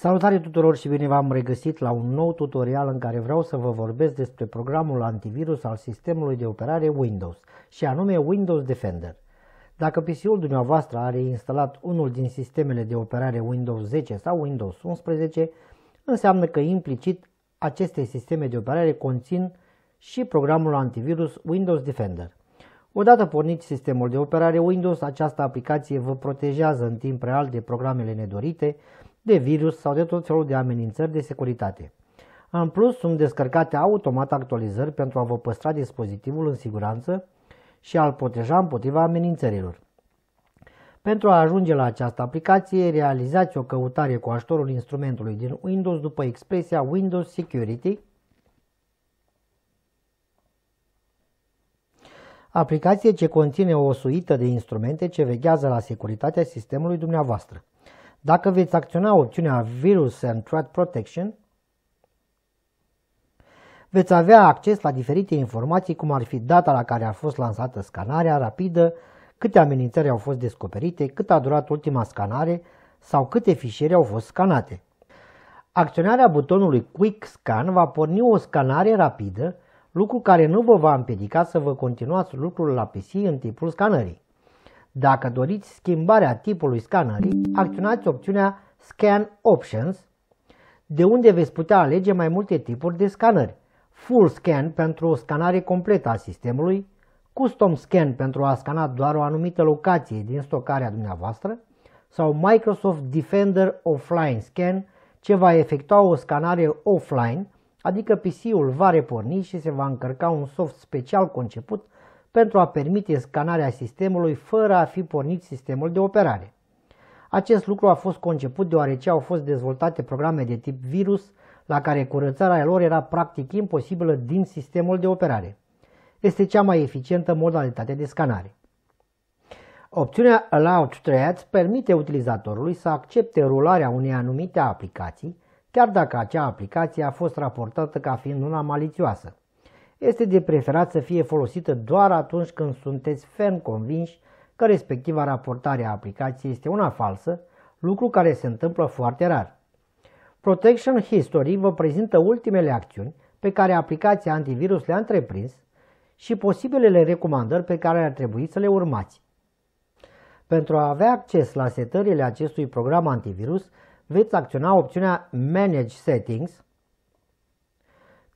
Salutare tuturor și bine v-am regăsit la un nou tutorial în care vreau să vă vorbesc despre programul antivirus al sistemului de operare Windows și anume Windows Defender. Dacă PC-ul dumneavoastră are instalat unul din sistemele de operare Windows 10 sau Windows 11, înseamnă că implicit aceste sisteme de operare conțin și programul antivirus Windows Defender. Odată pornit sistemul de operare Windows, această aplicație vă protejează în timp real de programele nedorite, de virus sau de tot felul de amenințări de securitate. În plus, sunt descărcate automat actualizări pentru a vă păstra dispozitivul în siguranță și a-l proteja împotriva amenințărilor. Pentru a ajunge la această aplicație, realizați o căutare cu ajutorul instrumentului din Windows după expresia Windows Security. Aplicație ce conține o suită de instrumente ce veghează la securitatea sistemului dumneavoastră. Dacă veți acționa opțiunea Virus and Threat Protection, veți avea acces la diferite informații, cum ar fi data la care a fost lansată scanarea rapidă, câte amenințări au fost descoperite, cât a durat ultima scanare sau câte fișiere au fost scanate. Acționarea butonului Quick Scan va porni o scanare rapidă, lucru care nu vă va împiedica să vă continuați lucrul la PC în timpul scanării. Dacă doriți schimbarea tipului scanării, acționați opțiunea Scan Options, de unde veți putea alege mai multe tipuri de scanări. Full Scan pentru o scanare completă a sistemului, Custom Scan pentru a scana doar o anumită locație din stocarea dumneavoastră sau Microsoft Defender Offline Scan ce va efectua o scanare offline, adică PC-ul va reporni și se va încărca un soft special conceput pentru a permite scanarea sistemului fără a fi pornit sistemul de operare. Acest lucru a fost conceput deoarece au fost dezvoltate programe de tip virus la care curățarea lor era practic imposibilă din sistemul de operare. Este cea mai eficientă modalitate de scanare. Opțiunea Allow to Threads permite utilizatorului să accepte rularea unei anumite aplicații, chiar dacă acea aplicație a fost raportată ca fiind una malițioasă este de preferat să fie folosită doar atunci când sunteți ferm convinși că respectiva raportare a aplicației este una falsă, lucru care se întâmplă foarte rar. Protection History vă prezintă ultimele acțiuni pe care aplicația antivirus le-a întreprins și posibilele recomandări pe care ar trebui să le urmați. Pentru a avea acces la setările acestui program antivirus, veți acționa opțiunea Manage Settings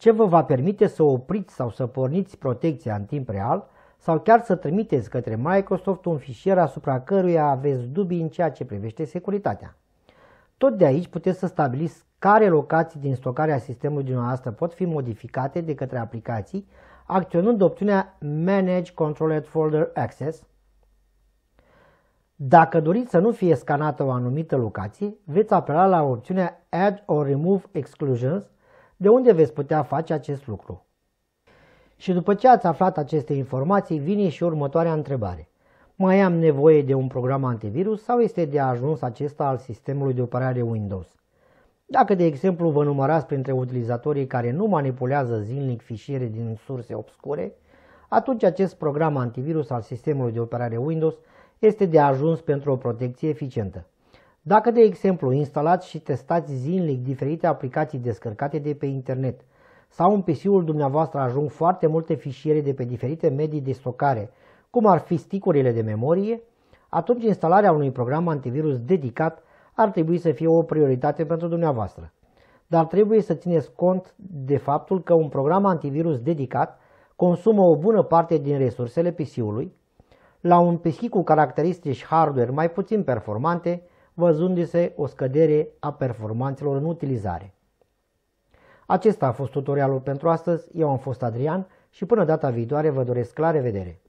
ce vă va permite să opriți sau să porniți protecția în timp real sau chiar să trimiteți către Microsoft un fișier asupra căruia aveți dubii în ceea ce privește securitatea. Tot de aici puteți să stabiliți care locații din stocarea sistemului dumneavoastră pot fi modificate de către aplicații acționând opțiunea Manage Controlled Folder Access. Dacă doriți să nu fie scanată o anumită locație, veți apela la opțiunea Add or Remove Exclusions – de unde veți putea face acest lucru. Și după ce ați aflat aceste informații, vine și următoarea întrebare. Mai am nevoie de un program antivirus sau este de ajuns acesta al sistemului de operare Windows? Dacă, de exemplu, vă numărați printre utilizatorii care nu manipulează zilnic fișiere din surse obscure, atunci acest program antivirus al sistemului de operare Windows este de ajuns pentru o protecție eficientă. Dacă, de exemplu, instalați și testați zilnic diferite aplicații descărcate de pe internet sau în PC-ul dumneavoastră ajung foarte multe fișiere de pe diferite medii de stocare, cum ar fi sticurile de memorie, atunci instalarea unui program antivirus dedicat ar trebui să fie o prioritate pentru dumneavoastră. Dar trebuie să țineți cont de faptul că un program antivirus dedicat consumă o bună parte din resursele PC-ului, la un PC cu caracteristici hardware mai puțin performante, văzându-se o scădere a performanțelor în utilizare. Acesta a fost tutorialul pentru astăzi, eu am fost Adrian și până data viitoare vă doresc la revedere!